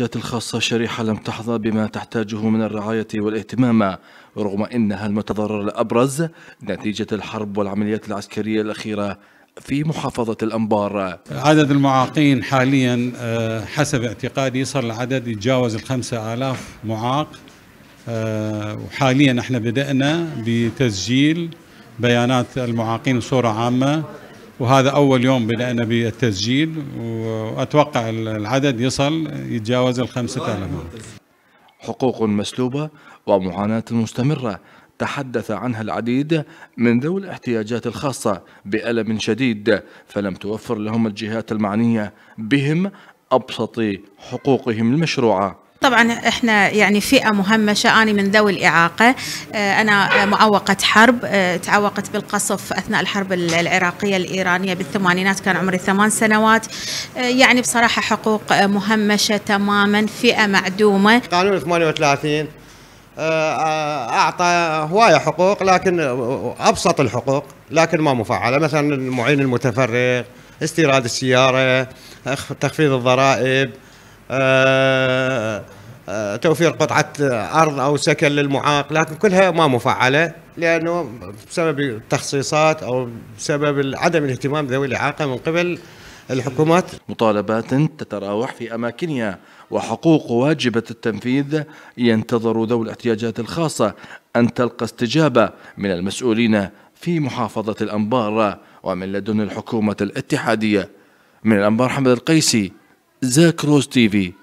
المستشفيات الخاصة شريحة لم تحظى بما تحتاجه من الرعاية والاهتمام رغم أنها المتضرر الأبرز نتيجة الحرب والعمليات العسكرية الأخيرة في محافظة الأنبار عدد المعاقين حاليا آه، حسب اعتقادي صار العدد يتجاوز الخمسة آلاف معاق آه، وحاليا احنا بدأنا بتسجيل بيانات المعاقين بصورة عامة وهذا أول يوم بدأنا بالتسجيل وأتوقع العدد يصل يتجاوز ال 5000 حقوق مسلوبة ومعاناة مستمرة تحدث عنها العديد من ذوي الاحتياجات الخاصة بألم شديد فلم توفر لهم الجهات المعنية بهم أبسط حقوقهم المشروعة طبعا احنا يعني فئه مهمشه انا من ذوي الاعاقه آه، انا معوقه حرب آه، تعوقت بالقصف اثناء الحرب العراقيه الايرانيه بالثمانينات كان عمري ثمان سنوات آه، يعني بصراحه حقوق مهمشه تماما فئه معدومه قانون 38 اعطى هوايه حقوق لكن ابسط الحقوق لكن ما مفعله مثلا المعين المتفرغ استيراد السياره تخفيض الضرائب آه، آه، توفير قطعة أرض أو سكن للمعاق لكن كلها ما مفعلة لأنه بسبب التخصيصات أو بسبب عدم الاهتمام ذوي الإعاقة من قبل الحكومات مطالبات تتراوح في أماكنها وحقوق واجبة التنفيذ ينتظر ذوي الاحتياجات الخاصة أن تلقى استجابة من المسؤولين في محافظة الأنبار ومن لدن الحكومة الاتحادية من الأنبار حمد القيسي ذا تي في